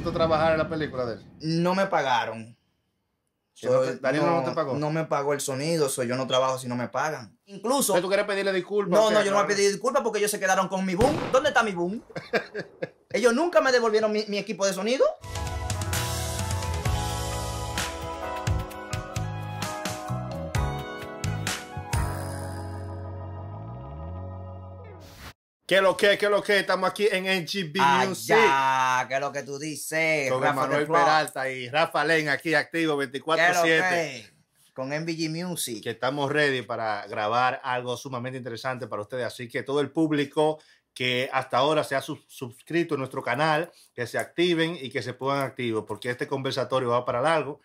tú trabajar en la película de él? No me pagaron. no pagó. No me pagó el sonido, soy yo no trabajo si no me pagan. Incluso. ¿Tú quieres pedirle disculpas? No, no, yo no voy a pedir disculpas porque ellos se quedaron con mi boom. ¿Dónde está mi boom? ellos nunca me devolvieron mi equipo de sonido. ¿Qué es lo que? ¿Qué es lo que? Estamos aquí en NGB Allá, ah, Music. ¿Qué es lo que tú dices? Con Manuel Peralta y Rafa aquí activo 24-7. Con NBG Music. Que estamos ready para grabar algo sumamente interesante para ustedes. Así que todo el público que hasta ahora se ha suscrito a nuestro canal, que se activen y que se pongan activos, porque este conversatorio va para largo.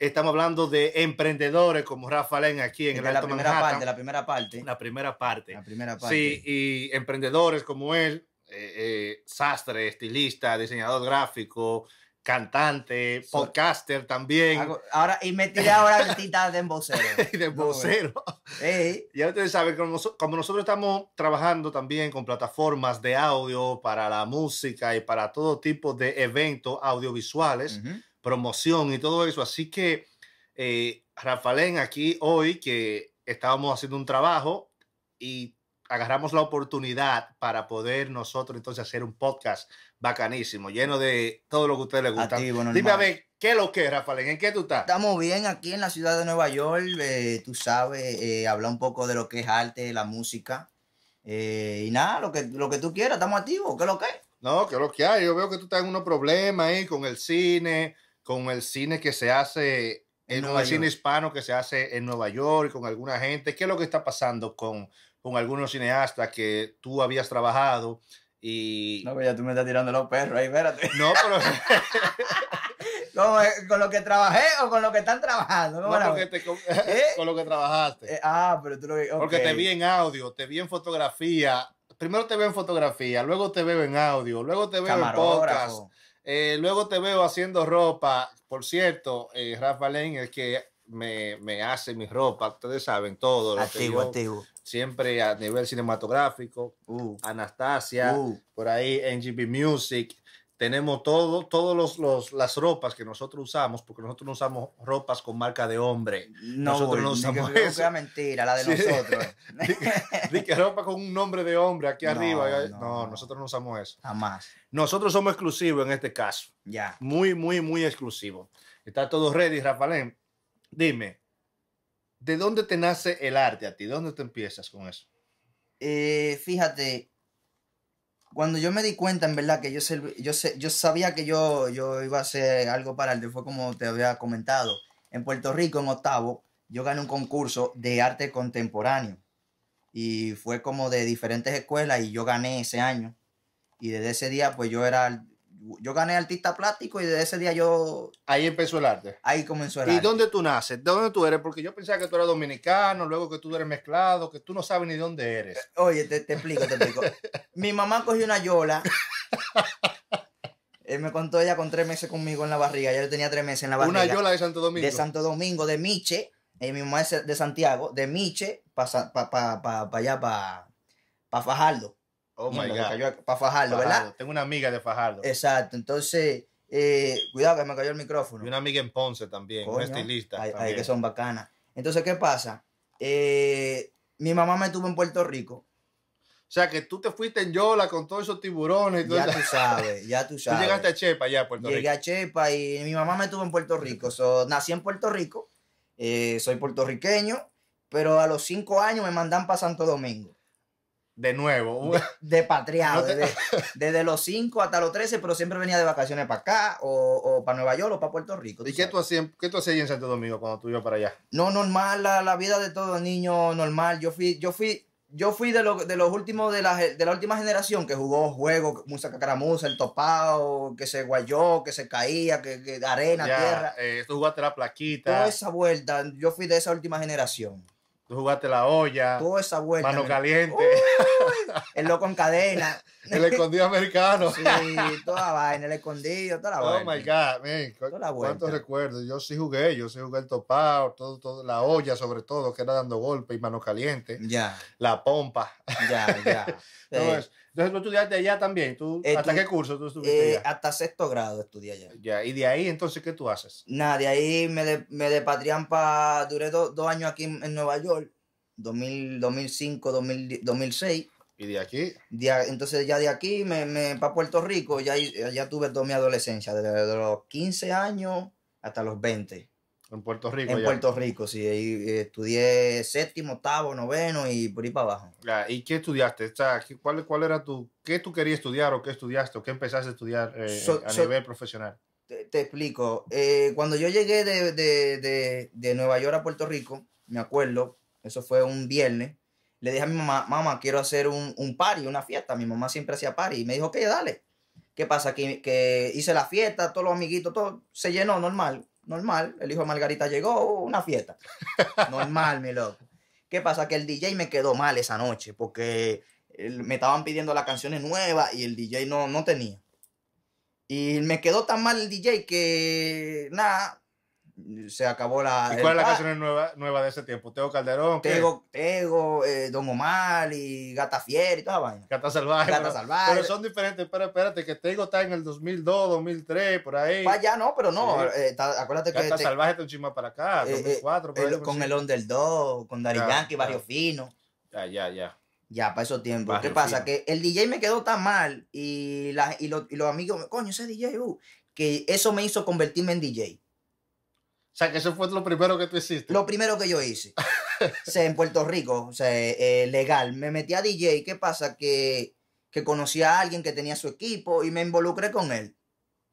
Estamos hablando de emprendedores como Rafael aquí en, el la primera parte, la primera parte. La primera parte. La primera parte. Sí, y emprendedores como él, eh, eh, sastre, estilista, diseñador gráfico, cantante, podcaster también. ahora, y me tiré ahora tita de embocero. de embocero. Ya ustedes saben, como, como nosotros estamos trabajando también con plataformas de audio para la música y para todo tipo de eventos audiovisuales, promoción y todo eso. Así que, eh, Rafael, aquí hoy que estábamos haciendo un trabajo y agarramos la oportunidad para poder nosotros entonces hacer un podcast bacanísimo, lleno de todo lo que a ustedes les gusta. Dime a ver, ¿qué es lo que es, Rafael? ¿En qué tú estás? Estamos bien aquí en la ciudad de Nueva York, eh, tú sabes, eh, hablar un poco de lo que es arte, la música. Eh, y nada, lo que, lo que tú quieras, estamos activos, ¿qué es lo que es? No, ¿qué es lo que hay. Yo veo que tú estás en unos problemas ahí con el cine, con el cine que se hace, en el cine hispano que se hace en Nueva York, con alguna gente. ¿Qué es lo que está pasando con, algunos cineastas que tú habías trabajado? Y... No, pero ya tú me estás tirando los perros ahí, espérate. No, pero... ¿Con lo que trabajé o con lo que están trabajando? No, ¿Eh? con, lo que trabajaste. Eh, ah, pero tú lo Porque te vi en audio, te vi en fotografía. Primero te veo en fotografía, luego te veo en audio, luego te veo en podcast eh, luego te veo haciendo ropa. Por cierto, eh, Rafa Lane es que me, hace mi ropa. Ustedes saben todo. Lo que Siempre a nivel cinematográfico. Uh. Anastasia, uh. por ahí NGB Music tenemos todo, todos las ropas que nosotros usamos, porque nosotros no usamos ropas con marca de hombre. No, nosotros no usamos eso. mentira, la de nosotros. ropa con un nombre de hombre aquí arriba. Eh, no, nosotros no usamos eso. Jamás. Nosotros somos exclusivos en este caso. Ya. Muy, muy, muy exclusivo. Está todo ready, Rafael. Dime, ¿de dónde te nace el arte a ti? ¿Dónde te empiezas con eso? Eh, fíjate, cuando yo me di cuenta, en verdad, que yo, yo, sé... yo sabía que yo, yo iba a hacer algo para arte, fue como te había comentado. En Puerto Rico, en octavo, yo gané un concurso de arte contemporáneo. Y fue como de diferentes escuelas y yo gané ese año. Y desde ese día, pues yo era yo gané artista plástico y desde ese día yo... Ahí empezó el arte. Ahí comenzó el arte. ¿Y dónde tú naces? ¿De dónde tú eres? Porque yo pensaba que tú eras dominicano, luego que tú eres mezclado, que tú no sabes ni dónde eres. Eh, oye, te, te explico, te explico. Mi mamá cogió una yola. Él me contó ella con tres meses conmigo en la barriga. Yo tenía tres meses en la barriga. Una yola de Santo Domingo. De Santo Domingo, de Miche. y eh, mi mamá es de Santiago, de Miche, para allá, para Fajardo. Oh my God. para Fajardo, ¿verdad? Tengo una amiga de Fajardo. Exacto, entonces, eh, cuidado que me cayó el micrófono. Y una amiga en Ponce también, un estilista. Hay, que son bacanas. Entonces, ¿qué pasa? Eh, mi mamá me tuvo en Puerto Rico. O sea, que tú te fuiste en Yola con todos esos tiburones. Y todo ya tú sabes, ya tú sabes. Tú llegaste a Chepa ya, Puerto Rico. Llegué a Chepa y mi mamá me tuvo en Puerto Rico. nací en Puerto Rico, eh, soy puertorriqueño, pero a los cinco años me mandan para Santo Domingo. De nuevo. De, patriado, desde, los 5 hasta los 13, pero siempre venía de vacaciones para acá, o, para Nueva York, o para Puerto Rico. ¿Y qué tú, hacías, qué tú hacías en Santo Domingo cuando tú ibas para allá? No, normal, la, vida de todo niño, normal. Yo fui, yo fui, yo fui de, los últimos, de la, de la última generación que jugó juegos, música caramusa, el topado, que se guayó, que se caía, que, arena, tierra. Eh, tú jugaste la plaquita. Toda esa vuelta, yo fui de esa última generación. Tú jugaste la olla. Toda esa vuelta. Mano caliente. ¡Uh! el loco en cadena. el escondido americano. sí, toda vaina, el escondido, toda la vaina. Oh my God, ¿Cuántos recuerdos? Yo sí jugué, yo sí jugué el topado, todo, todo, la olla sobre todo, que era dando golpe y mano caliente Ya. La pompa. Ya, ya. Entonces, tú estudiaste allá también. ¿Tú, eh, ¿Hasta qué curso tú estuviste eh, Hasta sexto grado estudié allá. Ya, ¿y de ahí entonces qué tú haces? Nada, de ahí me, de, me depatrian para... Duré dos años aquí en, Nueva York. 2000, 2005, 2006 de aquí? entonces ya de aquí me, para Puerto Rico, ya, tuve toda mi adolescencia, desde los 15 años hasta los 20. En Puerto Rico. En Puerto Rico, sí. Eh, estudié séptimo, octavo, noveno y por ahí para abajo. ¿Y qué estudiaste? ¿Cuál, cuál era tu, ¿Qué tú querías estudiar o qué estudiaste o qué empezaste a estudiar eh, a nivel profesional? Te, explico. Eh, cuando yo llegué de, de Nueva York a Puerto Rico, me acuerdo, eso fue un viernes, le dije a mi mamá, mamá, quiero hacer un, un party, una fiesta. Mi mamá siempre hacía party. Y me dijo, ok, dale. ¿Qué pasa? Que, que hice la fiesta, todos los amiguitos, todo se llenó, normal, normal. El hijo de Margarita llegó, uh, una fiesta. normal, mi loco. ¿Qué pasa? Que el DJ me quedó mal esa noche porque me estaban pidiendo las canciones nuevas y el DJ no, no tenía. Y me quedó tan mal el DJ que, nada, se acabó la. ¿Y cuál es la canción nueva, nueva de ese tiempo? Teo Calderón. Tego, Tego eh, Don Omar y Gata Fier y toda la vaina. Gata Salvaje. pero, Pero son diferentes. Pero espérate, que Tego está en el 2002, 2003, por ahí. Para allá no, pero no. Eh, acuérdate que. Gata Salvaje está un chisma para acá, 2004. Eh, por con el Underdog, con Dari Yankee, Barrio Fino. Ya, ya, ya. Ya, para esos tiempos. ¿Qué pasa? Que el DJ me quedó tan mal y, y, los amigos, coño, ese DJ, uh", que eso me hizo convertirme en DJ. O sea, que eso fue lo primero que tú hiciste. Lo primero que yo hice. o en Puerto Rico, o eh, eh, legal. Me metí a DJ. ¿Qué pasa? Que, que conocí a alguien que tenía su equipo y me involucré con él.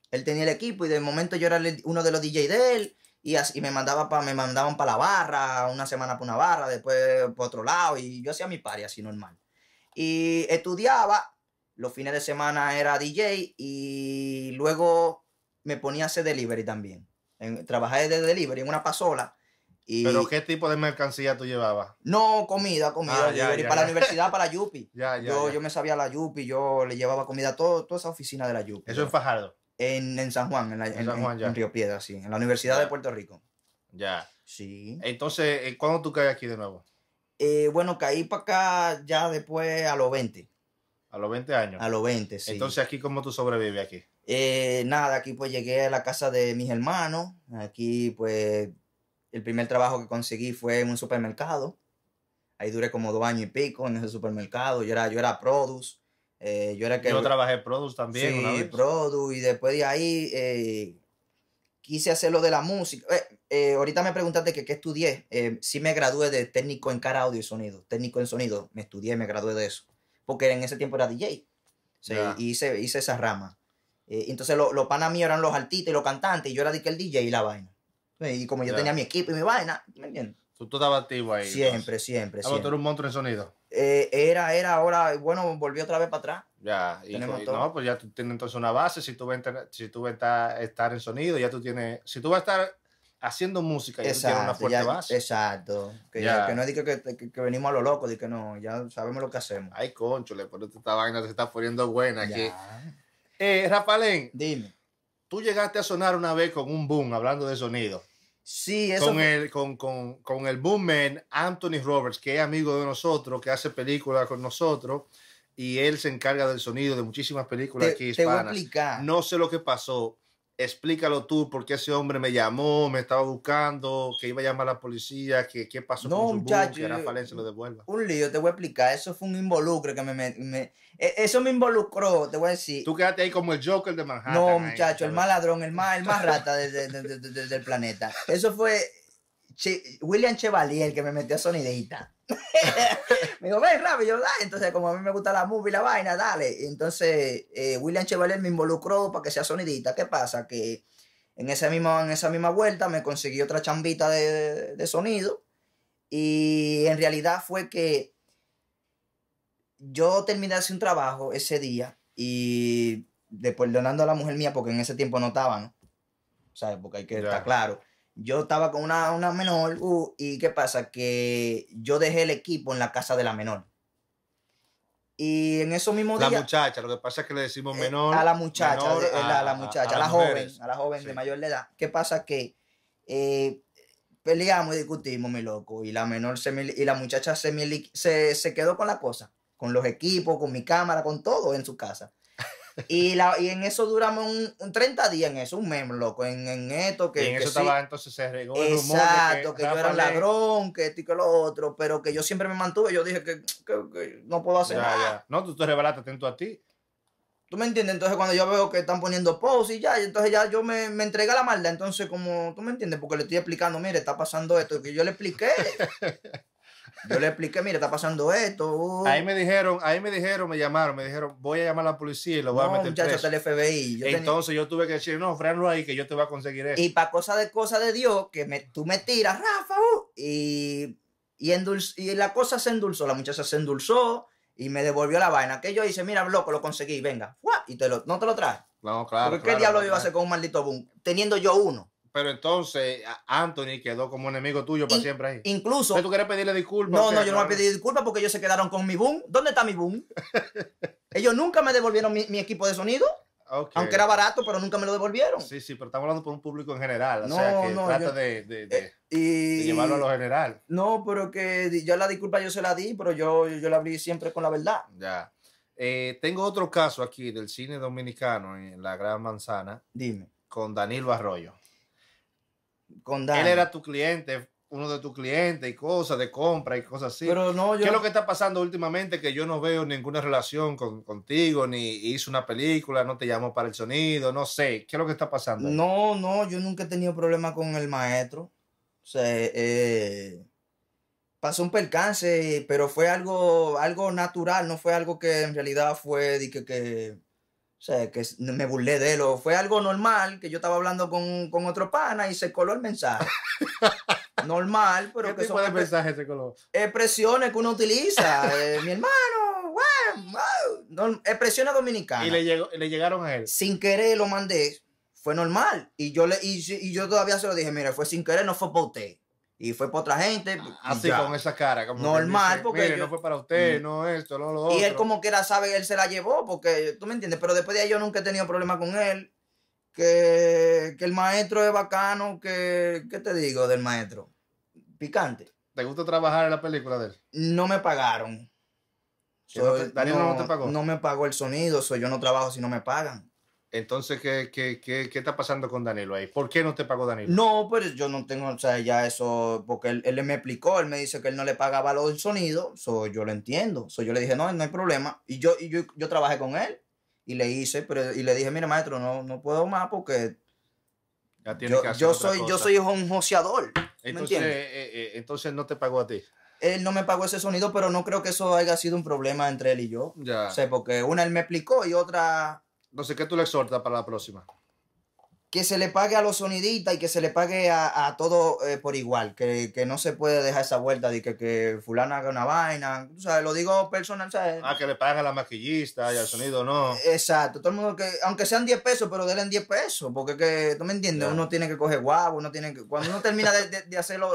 Él tenía el equipo y de momento yo era uno de los DJ de él y, me, mandaba pa, me mandaban para la barra, una semana para una barra, después para otro lado y yo hacía mi party así normal. Y estudiaba, los fines de semana era DJ y luego me ponía a hacer delivery también en, trabajé de delivery en una pasola. Y ¿Pero qué tipo de mercancía tú llevabas? No, comida, comida. Ah, y para la universidad, para la Yupi. yo, yo me sabía la Yupi, yo le llevaba comida a todo, toda esa oficina de la Yupi. ¿Eso en Fajardo? En, San Juan, en, Río Piedra, sí. En la Universidad de Puerto Rico. Ya. Sí. Entonces, eh, ¿cuándo tú caes aquí de nuevo? Eh, bueno, caí para acá ya después a los 20. ¿A los 20 años? A los 20, sí. Entonces, ¿aquí cómo tú sobrevives aquí? Eh, nada, aquí pues llegué a la casa de mis hermanos. Aquí pues el primer trabajo que conseguí fue en un supermercado. Ahí duré como dos años y pico en ese supermercado. Yo era, yo era produce. Eh, yo era que... trabajé produce también. Sí, produce. Y después de ahí eh, quise hacer lo de la música. ahorita me preguntaste que qué estudié. sí me gradué de técnico en cara, audio y sonido. Técnico en sonido. Me estudié, me gradué de eso. Porque en ese tiempo era DJ. Sí, hice, hice esa rama. Eh, entonces los lo panas míos eran los artistas y los cantantes y yo era de el DJ y la vaina. Eh, y como yo tenía mi equipo y mi vaina, ¿me entiendes? Tú, tú estabas activo ahí. Siempre, siempre. Ah, tú un monstruo en sonido. Eh, era, era, ahora, bueno, volví otra vez para atrás. Ya, y, pues, no, pues ya tú tienes entonces una base. Si tú vas si tú vas a estar en sonido, ya tú tienes. Si tú vas a estar haciendo música y exacto, una fuerte base. Exacto. Que, que no es que, que, venimos a lo loco, de que no, ya sabemos lo que hacemos. Ay, le por esta vaina se está poniendo buena. aquí. Eh, Rafael, dime. Tú llegaste a sonar una vez con un boom, hablando de sonido. Sí, eso. Con, el, con, con, el boomman Anthony Roberts, que es amigo de nosotros, que hace películas con nosotros y él se encarga del sonido de muchísimas películas aquí hispanas. No sé lo que pasó, explícalo tú, porque ese hombre me llamó, me estaba buscando, que iba a llamar a la policía, que qué pasó con su muchacho, que era se lo devuelva. Un lío, te voy a explicar, eso fue un involucro que me, me, e, Eso me involucró, te voy a decir. Tú quedaste ahí como el Joker de Manhattan. No, muchacho, el más ladrón, el más, el más rata del planeta. Eso fue William Chevalier el que me metió a sonidita. me dijo, ven rápido, yo, dale. Entonces, como a mí me gusta la movie y la vaina, dale. Entonces, eh, William Chevalier me involucró para que sea sonidita. ¿Qué pasa? Que en esa misma, en esa misma vuelta me conseguí otra chambita de, sonido. Y en realidad fue que yo terminé hacer un trabajo ese día y después donando a la mujer mía, porque en ese tiempo no estaba, ¿no? ¿Sabes? Porque hay que estar claro yo estaba con una, menor uh, y ¿qué pasa? Que yo dejé el equipo en la casa de la menor. Y en esos mismos días... La muchacha, lo que pasa es que le decimos eh, menor. a la muchacha, eh, a, la, muchacha, a, la joven, a la joven de mayor edad. ¿Qué pasa? Que eh, peleamos y discutimos, mi loco. Y la menor se me, y la muchacha se, me, se, se quedó con la cosa, con los equipos, con mi cámara, con todo en su casa. Y, la, y en eso duramos un, 30 días en eso, un meme, loco, en, en esto que... en eso estaba, entonces se regó el rumor Exacto, que, yo era un ladrón, que esto y que lo otro, pero que yo siempre me mantuve, yo dije que, no puedo hacer nada. No, tú te revelaste atento a ti. ¿Tú me entiendes? Entonces cuando yo veo que están poniendo post y ya, entonces ya yo me, me entregué a la maldad. Entonces como, ¿tú me entiendes? Porque le estoy explicando, mire, está pasando esto, que yo le expliqué. Yo le expliqué, mira, está pasando esto. Uh. Ahí me dijeron, ahí me dijeron, me llamaron, me dijeron, voy a llamar a la policía y lo voy a meter FBI. Entonces yo tuve que decir, no, frenlo ahí que yo te voy a conseguir eso. Y para cosa de cosa de Dios, que me, tú me tiras, Rafa, uh, y, y, y la cosa se endulzó, la muchacha se endulzó y me devolvió la vaina. Que yo hice, mira, loco, lo conseguí, venga. Y te lo, no te lo traes. No, claro. ¿Por qué diablo iba a hacer con un maldito boom? Teniendo yo uno pero entonces Anthony quedó como enemigo tuyo para siempre ahí. Incluso. ¿Tú quieres pedirle disculpas? No, no, yo no voy a pedir disculpas porque ellos se quedaron con mi boom. ¿Dónde está mi boom? ellos nunca me devolvieron mi, equipo de sonido. Aunque era barato, pero nunca me lo devolvieron. Sí, sí, pero estamos hablando por un público en general. o sea, que trata de, eh, llevarlo a lo general. No, pero que yo la disculpa yo se la di, pero yo, yo la abrí siempre con la verdad. Ya. Eh, tengo otro caso aquí del cine dominicano en La Gran Manzana. Dime. Con Danilo Arroyo. Él era tu cliente, uno de tus clientes y cosas de compra y cosas así. ¿Qué es lo que está pasando últimamente? Que yo no veo ninguna relación contigo, ni hizo una película, no te llamo para el sonido, no sé. ¿Qué es lo que está pasando? No, no, yo nunca he tenido problema con el maestro. O sea, eh, eh, pasó un percance, pero fue algo, algo natural, no fue algo que en realidad fue de que, que o sea, que me burlé de él, fue algo normal, que yo estaba hablando con, con otro pana y se coló el mensaje. normal, pero ¿Qué que tipo son de mensaje se coló? Expresiones que uno utiliza. Eh, mi hermano, wow, expresiones dominicanas. ¿Y le, llegó, le llegaron a él? Sin querer lo mandé, fue normal. Y yo, le, y, yo todavía se lo dije, mira, fue sin querer, no fue por usted y fue para otra gente. Ah, así con esa cara. normal, porque. no fue para usted, mm. no esto, no lo otro. Y él, como que la sabe, él se la llevó, porque tú me entiendes. Pero después de ahí yo nunca he tenido problema con él. Que, el maestro es bacano, que. ¿Qué te digo del maestro? Picante. ¿Te gusta trabajar en la película de él? No me pagaron. no pagó. No me pagó el sonido, soy, yo no trabajo si no me pagan. Entonces, ¿qué, está pasando con Danilo ahí? ¿Por qué no te pagó Danilo? No, pero pues, yo no tengo, o sea, ya eso, porque él, me explicó, él me dice que él no le pagaba los sonidos, so yo lo entiendo. So yo le dije, no, no hay problema. Y yo, y yo, yo trabajé con él y le hice, pero, y le dije, mira maestro, no, no puedo más porque ya tiene yo, soy, yo soy un joseador. Eh, eh, entonces, no te pagó a ti él no me pagó ese sonido, pero no creo que eso haya sido un problema entre él y yo. O sea, porque una él me explicó y otra no sé qué tú le exhortas para la próxima. Que se le pague a los sonidistas y que se le pague a, a todo eh, por igual. Que, no se puede dejar esa vuelta de que, que fulano haga una vaina. O lo digo personal, ¿sabes? Eh, ah, que le pague a la maquillista y al sonido, no. Exacto. Todo el mundo que, aunque sean 10 pesos, pero denle 10 pesos. Porque que, tú me entiendes, uno tiene que coger guapo, uno tiene que. Cuando uno termina de, de, hacer lo,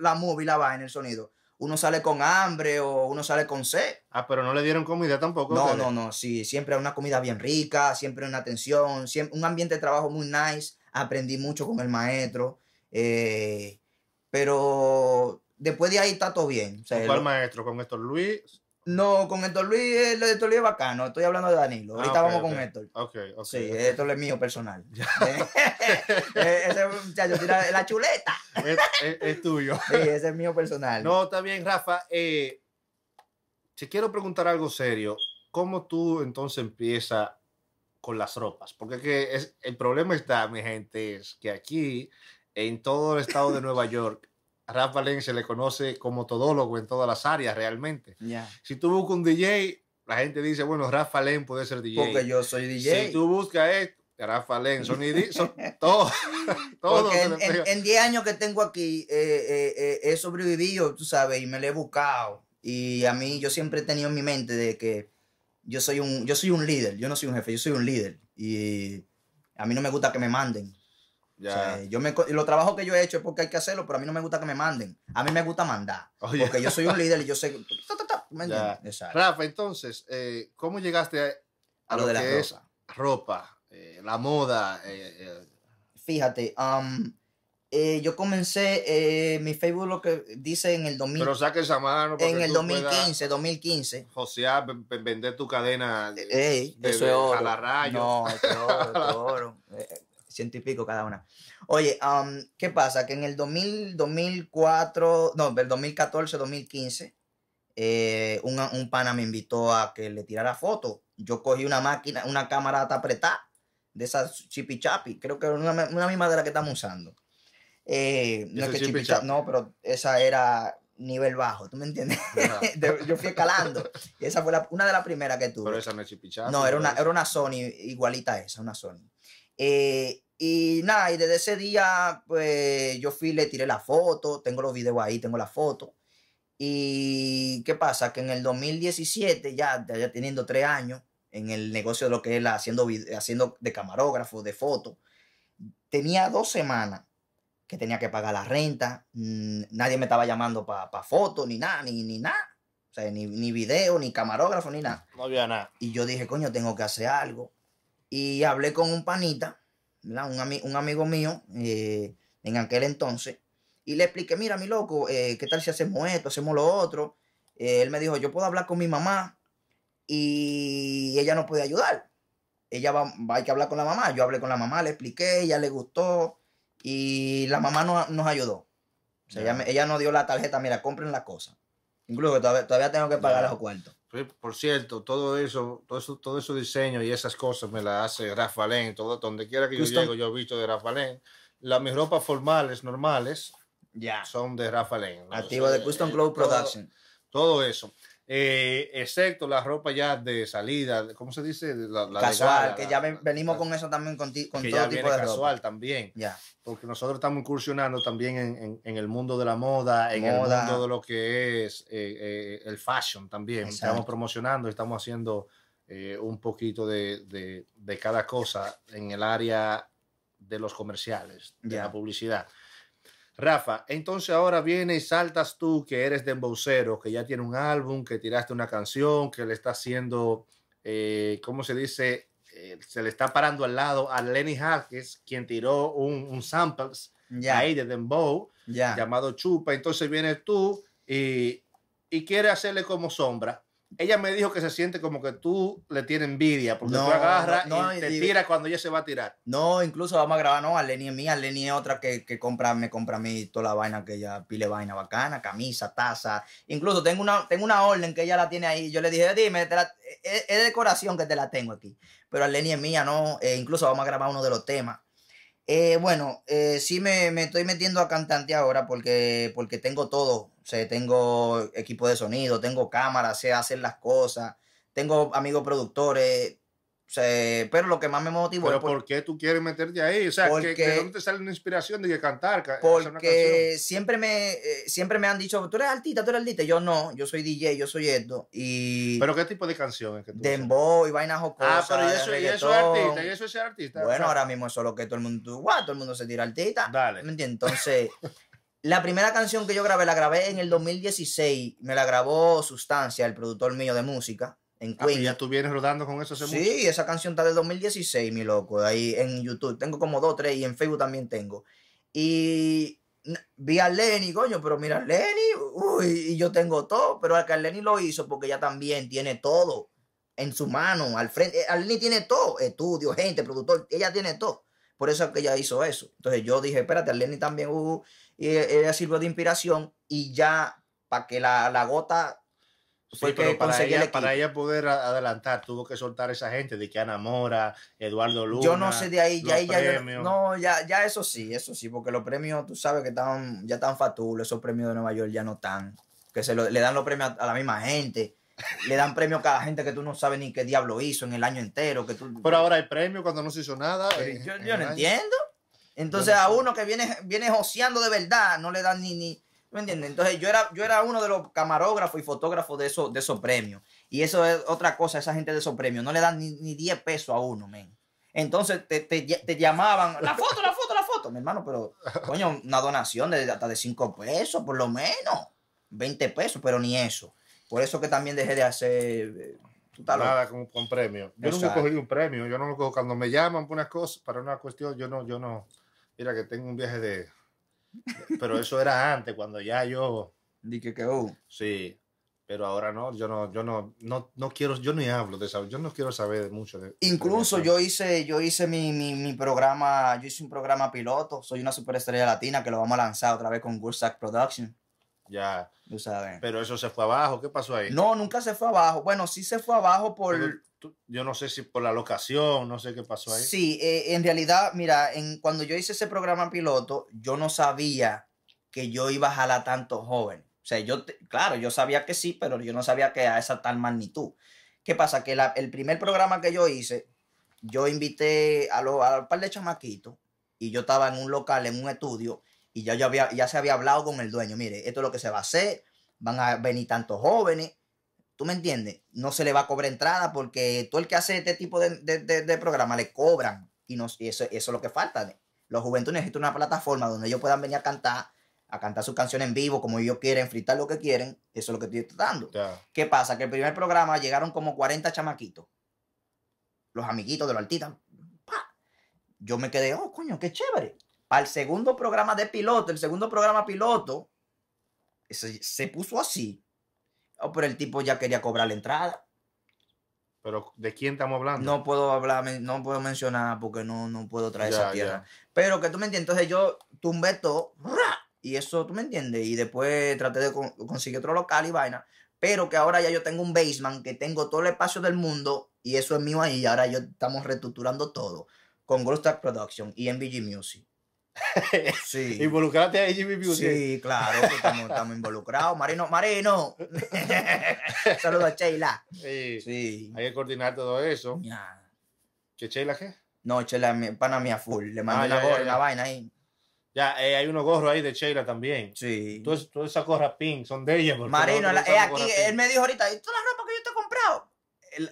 la movie, la vaina, el sonido uno sale con hambre o uno sale con sed. Ah, pero no le dieron comida tampoco. No, no, no, sí, siempre una comida bien rica, siempre una atención, siempre un ambiente de trabajo muy nice, aprendí mucho con el maestro, eh, pero después de ahí está todo bien. cuál maestro? ¿Con estos Luis? No, con Héctor Luis, el de Héctor Luis es bacano. Estoy hablando de Danilo. Ahorita ah, vamos con Héctor. Ok, ok. Sí, esto Héctor es mío personal. Eh, ese muchacho tira la chuleta. Es, tuyo. Sí, ese es mío personal. No, está bien, Rafa. Eh, te quiero preguntar algo serio. ¿Cómo tú entonces empiezas con las ropas? Porque que es, el problema está, mi gente, es que aquí, en todo el estado de Nueva York, a se se le conoce como todólogo en todas las áreas realmente. Si tú buscas un DJ, la gente dice, bueno, Rafa Len puede ser DJ. Porque yo soy DJ. Si tú buscas esto, Rafa Len, son, todo. todo en 10 años que tengo aquí eh, eh, eh, he sobrevivido, tú sabes, y me lo he buscado. Y a mí yo siempre he tenido en mi mente de que yo soy un, yo soy un líder, yo no soy un jefe, yo soy un líder. Y a mí no me gusta que me manden. Ya. yo me, lo trabajo que yo he hecho es porque hay que hacerlo, pero a mí no me gusta que me manden. A mí me gusta mandar. Porque yo soy un líder y yo sé. Rafa, entonces, eh, ¿cómo llegaste a, lo, de la ropa. Eh, la moda? Eh, Fíjate, um, yo comencé mi Facebook, lo que dice en el 2000. Pero saque esa mano. En el 2015, 2015. José, vender tu cadena. eso A la No, ciento y pico cada una. Oye, um, ¿qué pasa? Que en el 2000, 2004, no, el 2014, 2015, un, pana me invitó a que le tirara fotos. Yo cogí una máquina, una cámara apretada, de esas chipichapi creo que era una, misma de la que estamos usando. Eh, no es que chipichapi, no, pero esa era nivel bajo, ¿tú me entiendes? yo fui escalando. Y esa fue una de las primeras que tuve. Pero esa no es No, era una, era una Sony igualita a esa, una Sony. Eh, y nada, y desde ese día, pues yo fui, le tiré la foto, tengo los videos ahí, tengo la foto. Y qué pasa, que en el 2017, ya, ya teniendo tres años en el negocio de lo que es haciendo, haciendo de camarógrafo, de foto, tenía dos semanas que tenía que pagar la renta, mm, nadie me estaba llamando para pa fotos, ni nada, ni, ni nada. O sea, ni, ni video, ni camarógrafo, ni nada. No había nada. Y yo dije, coño, tengo que hacer algo. Y hablé con un panita un, un, amigo mío eh, en aquel entonces, y le expliqué, mira, mi loco, eh, ¿qué tal si hacemos esto, hacemos lo otro? Eh, él me dijo, yo puedo hablar con mi mamá y ella no puede ayudar. Ella va, a hay que hablar con la mamá. Yo hablé con la mamá, le expliqué, ella le gustó y la mamá no, nos ayudó. ella, nos dio la tarjeta, mira, compren la cosa. Incluso todavía, todavía tengo que pagar los cuartos. Por cierto, todo eso, todo eso, todo eso diseño y esas cosas me la hace Rafael. Todo donde quiera que yo llego, yo he visto de Rafael. Las mis ropas formales normales ya son de Rafael. ¿no? Activo de Custom Glow eh, Production. todo eso. Eh, excepto la ropa ya de salida, ¿cómo se dice? casual, que ya venimos con eso también con, todo tipo de casual también. Ya. Porque nosotros estamos incursionando también en, el mundo de la moda, en el mundo de lo que es eh, eh, el fashion también. Estamos promocionando, estamos haciendo un poquito de, de, cada cosa en el área de los comerciales, de la publicidad. Rafa, entonces ahora viene y saltas tú que eres de cero, que ya tiene un álbum, que tiraste una canción, que le está haciendo, eh, ¿cómo se dice? Eh, se le está parando al lado a Lenny hackes quien tiró un, samples ahí de dembow llamado Chupa. Entonces vienes tú y, y quieres hacerle como sombra. Ella me dijo que se siente como que tú le tienes envidia, porque tú agarras y te tiras cuando ella se va a tirar. No, incluso vamos a grabar, no, Arleni es mía, Lenny es otra que, que, compra, me compra a mí toda la vaina que ella pile vaina bacana, camisa, taza. Incluso tengo una, tengo una orden que ella la tiene ahí. Yo le dije, dime, e, e, es, decoración que te la tengo aquí. Pero Arleni es mía, no. Eh, incluso vamos a grabar uno de los temas. Eh, bueno, eh, sí me, estoy metiendo a cantante ahora porque, porque tengo todo o tengo equipo de sonido, tengo cámara, sé hacer las cosas, tengo amigos productores. pero lo que más me motivó. ¿Pero por, qué tú quieres meterte ahí? O sea, porque, ¿de dónde te sale una inspiración de cantar? Porque siempre me, eh, siempre me han dicho, tú eres artista, tú eres artista. Yo no, yo soy DJ, yo soy esto. Y ¿Pero qué tipo de canciones? Que dembow y vainas jocosas. Ah, pero yo eso, y eso, es artista, y eso artista. Bueno, ahora mismo eso es lo que todo el mundo, Guau, todo el mundo se tira artista. Dale. Entonces. La primera canción que yo grabé la grabé en el 2016. Me la grabó Sustancia, el productor mío de música. En ah, pues ya tú vienes rodando con eso hace Sí, esa canción está del 2016, mi loco. Ahí en YouTube. Tengo como dos, tres y en Facebook también tengo. Y vi a Lenny, coño, pero mira, Lenny, uy, y yo tengo todo. Pero al que Lenny lo hizo porque ella también tiene todo en su mano, al frente. Eh, Lenny tiene todo: estudio, gente, productor, ella tiene todo. Por eso es que ella hizo eso. Entonces yo dije, espérate, a Lenny también, uh, uh, y e, ella sirvió de inspiración y ya para que la, gota fue para, ella, para ella poder adelantar, tuvo que soltar esa gente de que Ana Mora, Eduardo Luna. Yo no sé de ahí, ya, ya no, ya, ya eso sí, eso sí, porque los premios, tú sabes que están, ya están fatulos, esos premios de Nueva York ya no están, que se le dan los premios a la misma gente le dan premio a cada gente que tú no sabes ni qué diablo hizo en el año entero. Que tú... Pero ahora hay premio cuando no se hizo nada. yo, no entiendo. Entonces a uno que viene, viene joseando de verdad, no le dan ni... ni ¿Me entiendes? Entonces yo era, yo era uno de los camarógrafos y fotógrafos de, eso, de esos premios. Y eso es otra cosa, esa gente de esos premios. No le dan ni, 10 pesos a uno, men. Entonces te, te, te, llamaban, la foto, la foto, la foto, mi hermano, pero coño, una donación de hasta de 5 pesos, por lo menos. 20 pesos, pero ni eso. Por eso que también dejé de hacer... Eh, Nada con, con premio. Yo nunca he cogido un premio. Yo no lo cojo cuando me llaman por cosas, para una cuestión. Yo no, yo no. Mira que tengo un viaje de. pero eso era antes, cuando ya yo. Dije que uh. Sí. Pero ahora no, yo no, yo no, no, quiero, yo ni hablo de eso, yo no quiero saber mucho de. Incluso yo hice, yo hice mi, mi, programa, yo hice un programa piloto, soy una superestrella latina que lo vamos a lanzar otra vez con Gursak Production ya. Tú sabes. Pero eso se fue abajo, ¿qué pasó ahí? No, nunca se fue abajo. Bueno, sí se fue abajo por... yo no sé si por la locación, no sé qué pasó ahí. Sí, eh, en realidad, mira, en, cuando yo hice ese programa piloto, yo no sabía que yo iba a jalar tanto joven O sea, yo, claro, yo sabía que sí, pero yo no sabía que a esa tal magnitud. ¿Qué pasa? Que el primer programa que yo hice, yo invité a, los a par de chamaquitos y yo estaba en un local, en un estudio, y ya, ya se había hablado con el dueño, mire, esto es lo que se va a hacer, van a venir tantos jóvenes, ¿tú me entiendes? No se le va a cobrar entrada porque todo el que hace este tipo de, de, programa le cobran y, no, eso, es lo que falta. Los juventudes necesitan una plataforma donde ellos puedan venir a cantar, a cantar sus canciones en vivo como ellos quieren, fritar lo que quieren, eso es lo que estoy tratando. ¿Qué pasa? Que el primer programa llegaron como 40 chamaquitos, los amiguitos de los artistas. Yo me quedé, oh, coño, qué chévere para el segundo programa de piloto, el segundo programa piloto, se, puso así. o oh, pero el tipo ya quería cobrar la entrada. Pero ¿de quién estamos hablando? No puedo hablar, no puedo mencionar porque no, no puedo traer esa tierra. Pero que tú me entiendes, entonces yo tumbé todo y eso tú me entiendes. Y después traté de conseguir otro local y vaina. Pero que ahora ya yo tengo un basement, que tengo todo el espacio del mundo y eso es mío ahí. Ahora yo estamos reestructurando todo con Growstack Production y MVG Music sí. Involucrate a Jimmy Beauty. Sí, claro, pues, estamos, involucrados. Marino, Marino. Saludos a Sheila. Sí. Hay que coordinar todo eso. Ya. ¿Qué Sheila qué? No, Sheila, mi, pana full. Le mando la ah, una, gorra, una vaina ahí. Ya, eh, hay unos gorros ahí de Sheila también. Sí. Todas esas gorras pink son de ella. Marino, es eh, aquí, él me dijo ahorita, ¿y todas las ropas que yo te he comprado?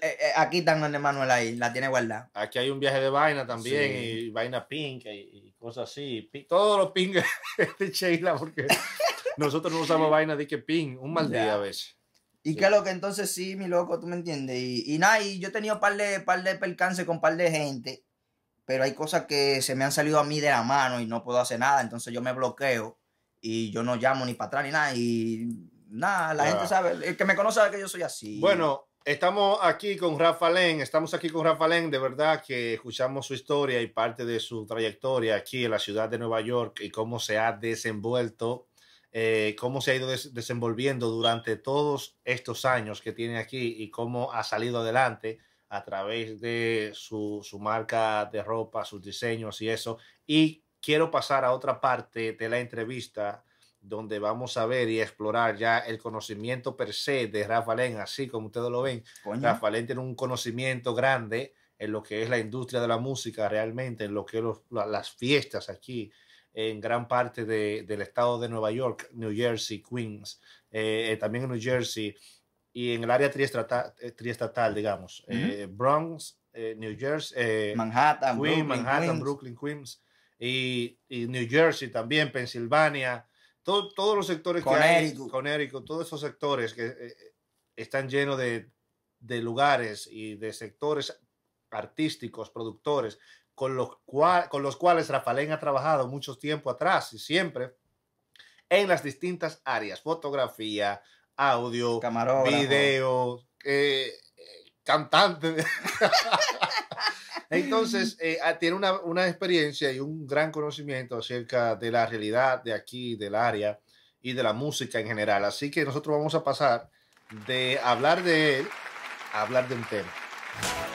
Eh, aquí están donde Manuel ahí, la tiene guardada. Aquí hay un viaje de vaina también y vaina pink y, cosas así. Todos los ping de este Sheila, porque nosotros no usamos vaina de que ping, un mal día a veces. Y que lo que entonces sí, mi loco, tú me entiendes. Y, y nada, y yo he tenido par de, par de percances con par de gente, pero hay cosas que se me han salido a mí de la mano y no puedo hacer nada, entonces yo me bloqueo y yo no llamo ni para atrás ni nada. Y nada, la gente sabe, el que me conoce sabe que yo soy así. Bueno, Estamos aquí con Rafa Len, estamos aquí con Rafa Len, de verdad que escuchamos su historia y parte de su trayectoria aquí en la ciudad de Nueva York y cómo se ha desenvuelto, eh, cómo se ha ido desenvolviendo durante todos estos años que tiene aquí y cómo ha salido adelante a través de su marca de ropa, sus diseños y eso. Y quiero pasar a otra parte de la entrevista donde vamos a ver y explorar ya el conocimiento per se de Rafael, así como ustedes lo ven. Rafael tiene un conocimiento grande en lo que es la industria de la música realmente, en lo que es las fiestas aquí en gran parte del estado de Nueva York, New Jersey, Queens, eh, eh, también en New Jersey y en el área eh, triestatal, digamos, Bronx, New Jersey, Manhattan, Brooklyn, Queens. y, y New Jersey también, Pensilvania todos los sectores con que hay, todos esos sectores que eh, eh, están llenos de, de lugares y de sectores artísticos, productores, con los, cual, con los cuales Rafaelén ha trabajado mucho tiempo atrás y siempre en las distintas áreas, fotografía, audio, video, eh, cantante. Entonces, eh, ah, tiene una, una, experiencia y un gran conocimiento acerca de la realidad de aquí, del área y de la música en general. Así que nosotros vamos a pasar de hablar de él a hablar de un tema.